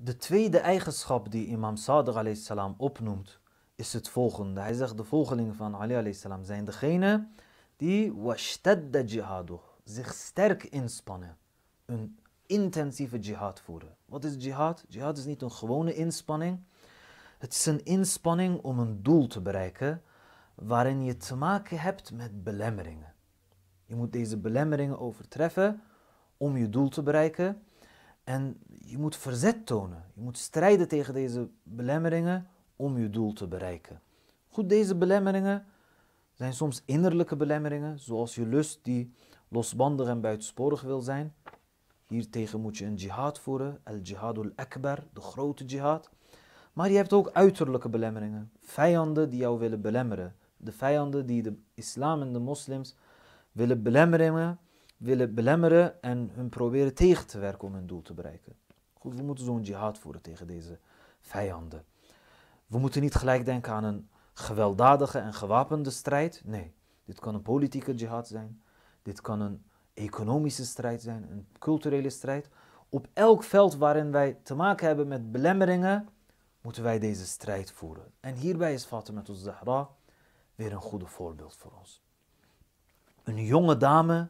De tweede eigenschap die imam Sadiq salam opnoemt is het volgende. Hij zegt de volgelingen van Ali salam zijn degene die washtadda zich sterk inspannen, een intensieve jihad voeren. Wat is jihad? Jihad is niet een gewone inspanning. Het is een inspanning om een doel te bereiken waarin je te maken hebt met belemmeringen. Je moet deze belemmeringen overtreffen om je doel te bereiken. En je moet verzet tonen. Je moet strijden tegen deze belemmeringen om je doel te bereiken. Goed, deze belemmeringen zijn soms innerlijke belemmeringen, zoals je lust die losbandig en buitensporig wil zijn. Hiertegen moet je een jihad voeren, al-jihadul akbar, de grote jihad. Maar je hebt ook uiterlijke belemmeringen, vijanden die jou willen belemmeren. De vijanden die de islam en de moslims willen belemmeren willen belemmeren en hun proberen tegen te werken om hun doel te bereiken. Goed, we moeten zo'n jihad voeren tegen deze vijanden. We moeten niet gelijk denken aan een gewelddadige en gewapende strijd. Nee, dit kan een politieke jihad zijn. Dit kan een economische strijd zijn, een culturele strijd. Op elk veld waarin wij te maken hebben met belemmeringen, moeten wij deze strijd voeren. En hierbij is Fatima al-Zahra weer een goed voorbeeld voor ons. Een jonge dame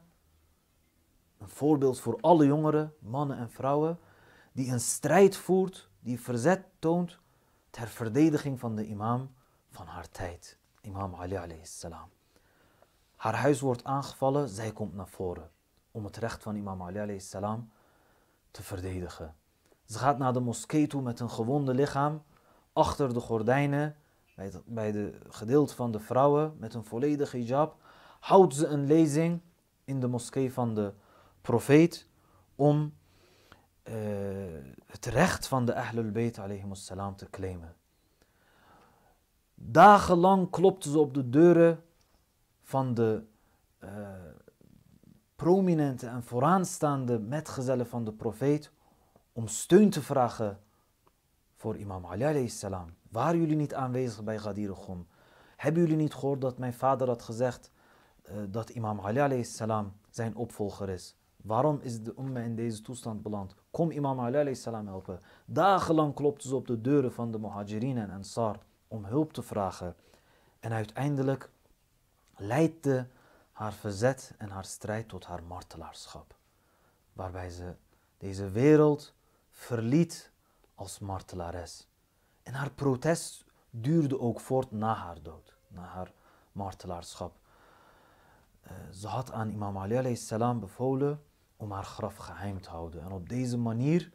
een voorbeeld voor alle jongeren, mannen en vrouwen, die een strijd voert, die verzet toont ter verdediging van de imam van haar tijd, imam Ali alayhi salam. Haar huis wordt aangevallen, zij komt naar voren om het recht van imam Ali alayhi salam te verdedigen. Ze gaat naar de moskee toe met een gewonde lichaam, achter de gordijnen, bij het de gedeelte van de vrouwen met een volledige hijab, houdt ze een lezing in de moskee van de profeet om eh, het recht van de Ahlul Bayt salam te claimen. Dagenlang klopten ze op de deuren van de eh, prominente en vooraanstaande metgezellen van de profeet om steun te vragen voor imam Ali salam. Waren jullie niet aanwezig bij Ghadir Ghum? Hebben jullie niet gehoord dat mijn vader had gezegd eh, dat imam Ali salam zijn opvolger is? Waarom is de umma in deze toestand beland? Kom imam Ali salam, helpen. Dagenlang klopten ze op de deuren van de muhajirin en ansar om hulp te vragen. En uiteindelijk leidde haar verzet en haar strijd tot haar martelaarschap. Waarbij ze deze wereld verliet als martelares. En haar protest duurde ook voort na haar dood, na haar martelaarschap. Eh, ze had aan imam Ali salam bevolen om haar graf geheim te houden. En op deze manier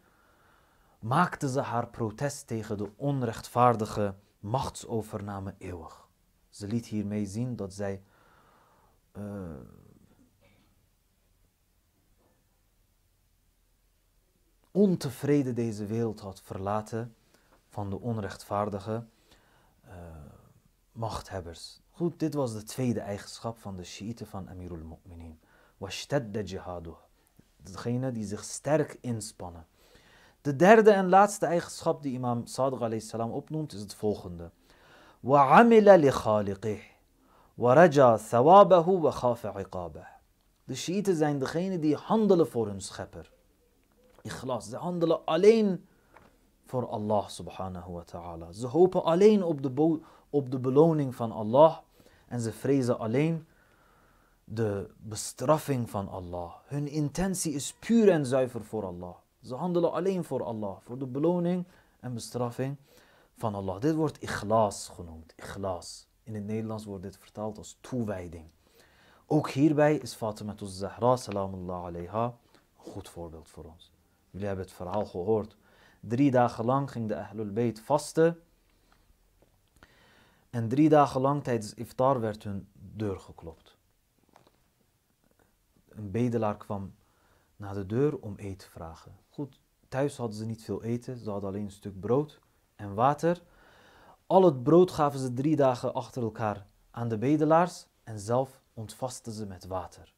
maakte ze haar protest tegen de onrechtvaardige machtsovername eeuwig. Ze liet hiermee zien dat zij eh, ontevreden deze wereld had verlaten van de onrechtvaardige eh, machthebbers. Goed, dit was de tweede eigenschap van de Shiiten van Amirul Mu'minin. de jihadu degene die zich sterk inspannen. De derde en laatste eigenschap die imam Sadr salam opnoemt is het volgende. De Shiiten zijn degenen die handelen voor hun schepper. Ikhlas, ze handelen alleen voor Allah subhanahu wa ta'ala. Ze hopen alleen op de, op de beloning van Allah en ze vrezen alleen de bestraffing van Allah. Hun intentie is puur en zuiver voor Allah. Ze handelen alleen voor Allah, voor de beloning en bestraffing van Allah. Dit wordt ikhlas genoemd, ikhlas. In het Nederlands wordt dit vertaald als toewijding. Ook hierbij is Fatima Zahra, salamullah alayha, een goed voorbeeld voor ons. Jullie hebben het verhaal gehoord. Drie dagen lang ging de Ahlul Bayt vasten. En drie dagen lang tijdens iftar werd hun deur geklopt een bedelaar kwam naar de deur om eten te vragen. Goed, thuis hadden ze niet veel eten, ze hadden alleen een stuk brood en water. Al het brood gaven ze drie dagen achter elkaar aan de bedelaars en zelf ontvasten ze met water.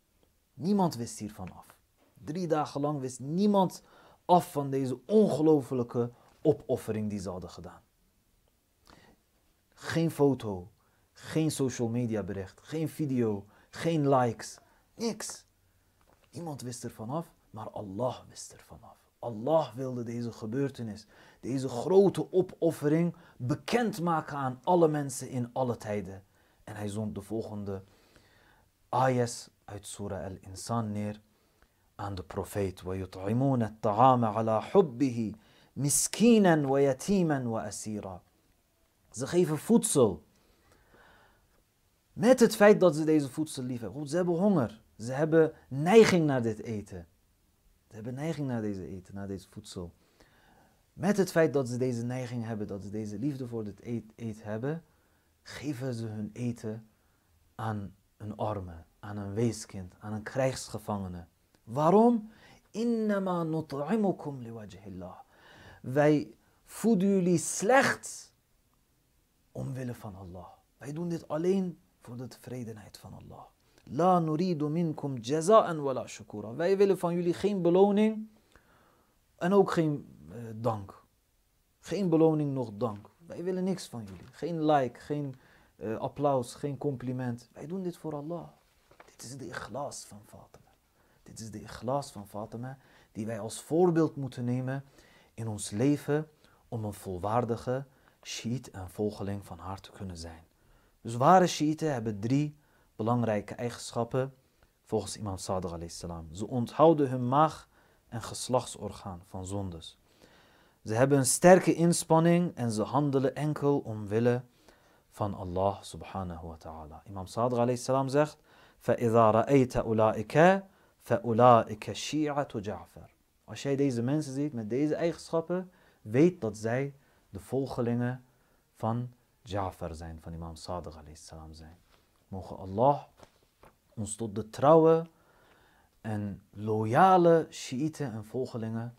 Niemand wist hiervan af. Drie dagen lang wist niemand af van deze ongelofelijke opoffering die ze hadden gedaan. Geen foto, geen social media bericht, geen video, geen likes, niks. Niemand wist er vanaf, maar Allah wist er vanaf. Allah wilde deze gebeurtenis, deze grote opoffering, bekendmaken aan alle mensen in alle tijden. En hij zond de volgende ayes uit Surah Al-Insan neer aan de profeet. وَيُطْعِمُونَ الطَّعَامَ عَلَى حُبِّهِ Ze geven voedsel. Met het feit dat ze deze voedsel lief ze hebben honger. Ze hebben neiging naar dit eten. Ze hebben neiging naar deze eten, naar deze voedsel. Met het feit dat ze deze neiging hebben, dat ze deze liefde voor dit eten hebben, geven ze hun eten aan een arme, aan een weeskind, aan een krijgsgevangene. Waarom? Innama nut'imukum liwajhillah. Wij voeden jullie slechts omwille van Allah. Wij doen dit alleen voor de tevredenheid van Allah. La nuridu minkum jaza'an wala shukura. Wij willen van jullie geen beloning en ook geen eh, dank. Geen beloning, nog dank. Wij willen niks van jullie. Geen like, geen eh, applaus, geen compliment. Wij doen dit voor Allah. Dit is de ikhlas van Fatima. Dit is de ikhlas van Fatima die wij als voorbeeld moeten nemen in ons leven om een volwaardige shiit en volgeling van haar te kunnen zijn. Dus ware shiiten hebben drie belangrijke eigenschappen volgens imam Sadiq islam Ze onthouden hun maag en geslachtsorgaan van zondes. Ze hebben een sterke inspanning en ze handelen enkel omwille van Allah subhanahu wa ta'ala. Imam Sadr islam zegt, فَإِذَا رَأَيْتَ أُولَٰئِكَ فَأُولَٰئِكَ شِيعَةُ Als jij deze mensen ziet met deze eigenschappen, weet dat zij de volgelingen van Ja'far zijn, van imam Sadiq islam zijn. Mogen Allah ons tot de trouwe en loyale Shiite en volgelingen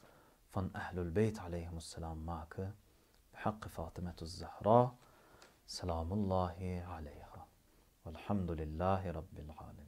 van Ahlul Bayt salam maken. بحق فاطمة الزهراء سلام الله عليها والحمد لله Rabbil العالمين